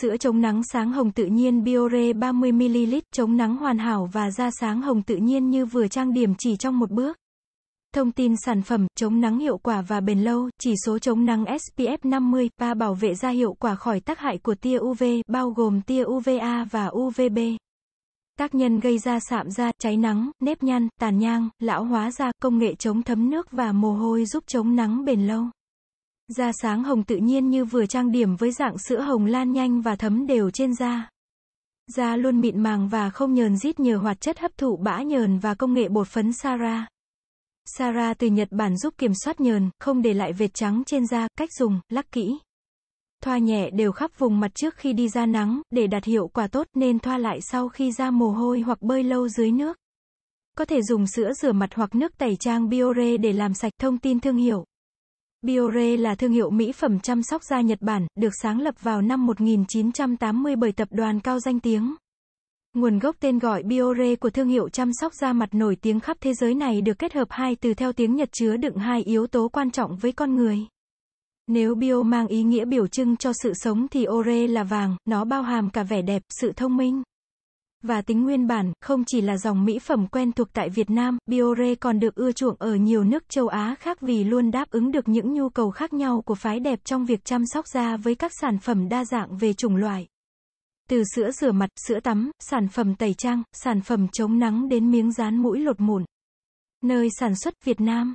Sữa chống nắng sáng hồng tự nhiên Biore 30ml chống nắng hoàn hảo và da sáng hồng tự nhiên như vừa trang điểm chỉ trong một bước. Thông tin sản phẩm, chống nắng hiệu quả và bền lâu, chỉ số chống nắng SPF 50, 3 bảo vệ da hiệu quả khỏi tác hại của tia UV, bao gồm tia UVA và UVB. Tác nhân gây ra sạm da, cháy nắng, nếp nhăn, tàn nhang, lão hóa da, công nghệ chống thấm nước và mồ hôi giúp chống nắng bền lâu. Da sáng hồng tự nhiên như vừa trang điểm với dạng sữa hồng lan nhanh và thấm đều trên da. Da luôn mịn màng và không nhờn rít nhờ hoạt chất hấp thụ bã nhờn và công nghệ bột phấn Sara. Sara từ Nhật Bản giúp kiểm soát nhờn, không để lại vệt trắng trên da, cách dùng, lắc kỹ. Thoa nhẹ đều khắp vùng mặt trước khi đi ra nắng, để đạt hiệu quả tốt nên thoa lại sau khi ra mồ hôi hoặc bơi lâu dưới nước. Có thể dùng sữa rửa mặt hoặc nước tẩy trang Biore để làm sạch thông tin thương hiệu. Biore là thương hiệu mỹ phẩm chăm sóc da Nhật Bản, được sáng lập vào năm 1980 bởi tập đoàn cao danh tiếng. Nguồn gốc tên gọi Biore của thương hiệu chăm sóc da mặt nổi tiếng khắp thế giới này được kết hợp hai từ theo tiếng Nhật chứa đựng hai yếu tố quan trọng với con người. Nếu bio mang ý nghĩa biểu trưng cho sự sống thì ore là vàng, nó bao hàm cả vẻ đẹp, sự thông minh và tính nguyên bản, không chỉ là dòng mỹ phẩm quen thuộc tại Việt Nam, Biore còn được ưa chuộng ở nhiều nước châu Á khác vì luôn đáp ứng được những nhu cầu khác nhau của phái đẹp trong việc chăm sóc da với các sản phẩm đa dạng về chủng loại. Từ sữa rửa mặt, sữa tắm, sản phẩm tẩy trang, sản phẩm chống nắng đến miếng dán mũi lột mụn. Nơi sản xuất Việt Nam